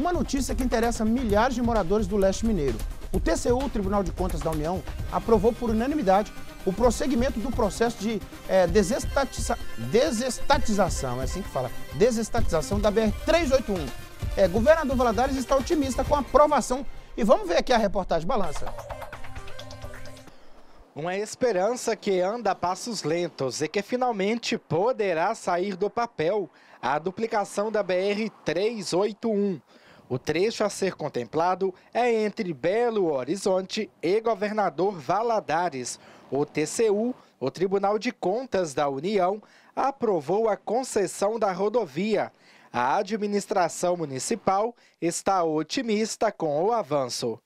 Uma notícia que interessa milhares de moradores do leste mineiro. O TCU, Tribunal de Contas da União, aprovou por unanimidade o prosseguimento do processo de é, desestatiza... desestatização, é assim que fala, desestatização da BR-381. É, governador Valadares está otimista com a aprovação e vamos ver aqui a reportagem Balança. Uma esperança que anda a passos lentos e que finalmente poderá sair do papel a duplicação da BR-381. O trecho a ser contemplado é entre Belo Horizonte e Governador Valadares. O TCU, o Tribunal de Contas da União, aprovou a concessão da rodovia. A administração municipal está otimista com o avanço.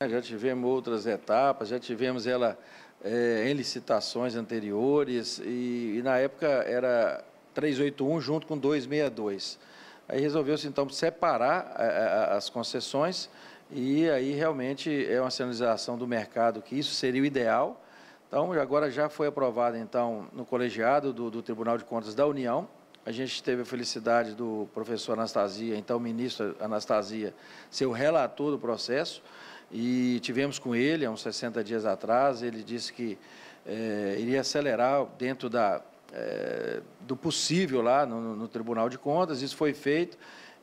É, já tivemos outras etapas, já tivemos ela é, em licitações anteriores e, e na época era 381 junto com 262. Aí resolveu-se, então, separar eh, eh, as concessões e aí realmente é uma sinalização do mercado que isso seria o ideal. Então, agora já foi aprovado, então, no colegiado do, do Tribunal de Contas da União. A gente teve a felicidade do professor Anastasia, então ministro Anastasia, ser o relator do processo e tivemos com ele há uns 60 dias atrás. Ele disse que é, iria acelerar dentro da, eh, do possível lá no, no, Tribunal de Contas. Isso foi feito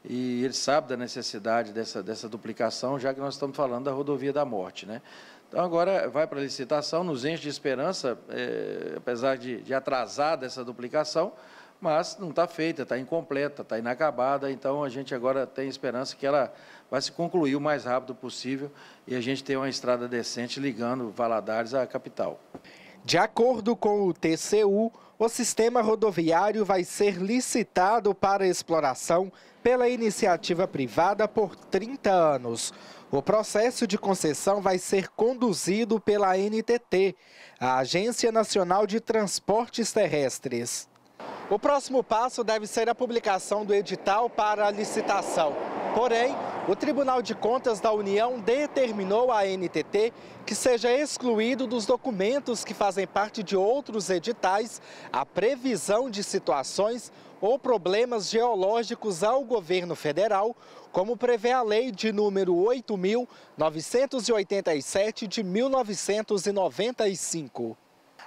e ele sabe da necessidade dessa, dessa duplicação, já que nós estamos falando da rodovia da morte. Né? Então, agora vai para a licitação, nos enche de esperança, é, apesar de, de atrasada essa duplicação, mas não está feita, está incompleta, está inacabada, então a gente agora tem esperança que ela vai se concluir o mais rápido possível e a gente tem uma estrada decente ligando Valadares à capital. De acordo com o TCU, o sistema rodoviário vai ser licitado para exploração pela iniciativa privada por 30 anos. O processo de concessão vai ser conduzido pela NTT, a Agência Nacional de Transportes Terrestres. O próximo passo deve ser a publicação do edital para a licitação. Porém, o Tribunal de Contas da União determinou à NTT que seja excluído dos documentos que fazem parte de outros editais a previsão de situações ou problemas geológicos ao governo federal, como prevê a lei de número 8987 de 1995.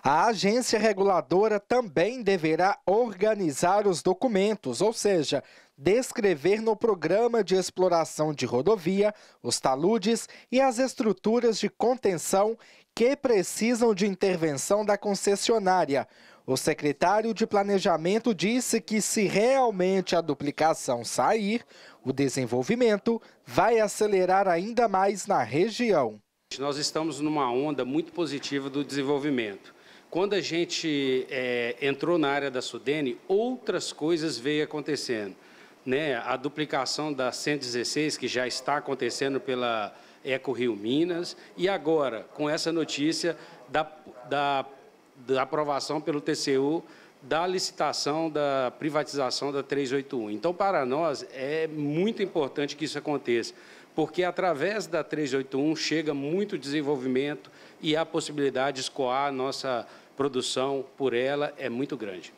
A agência reguladora também deverá organizar os documentos, ou seja, descrever no programa de exploração de rodovia os taludes e as estruturas de contenção que precisam de intervenção da concessionária. O secretário de Planejamento disse que, se realmente a duplicação sair, o desenvolvimento vai acelerar ainda mais na região. Nós estamos numa onda muito positiva do desenvolvimento. Quando a gente é, entrou na área da Sudene, outras coisas veio acontecendo. Né? A duplicação da 116, que já está acontecendo pela Eco Rio Minas, e agora, com essa notícia da, da, da aprovação pelo TCU da licitação da privatização da 381. Então, para nós, é muito importante que isso aconteça porque através da 381 chega muito desenvolvimento e a possibilidade de escoar a nossa produção por ela é muito grande.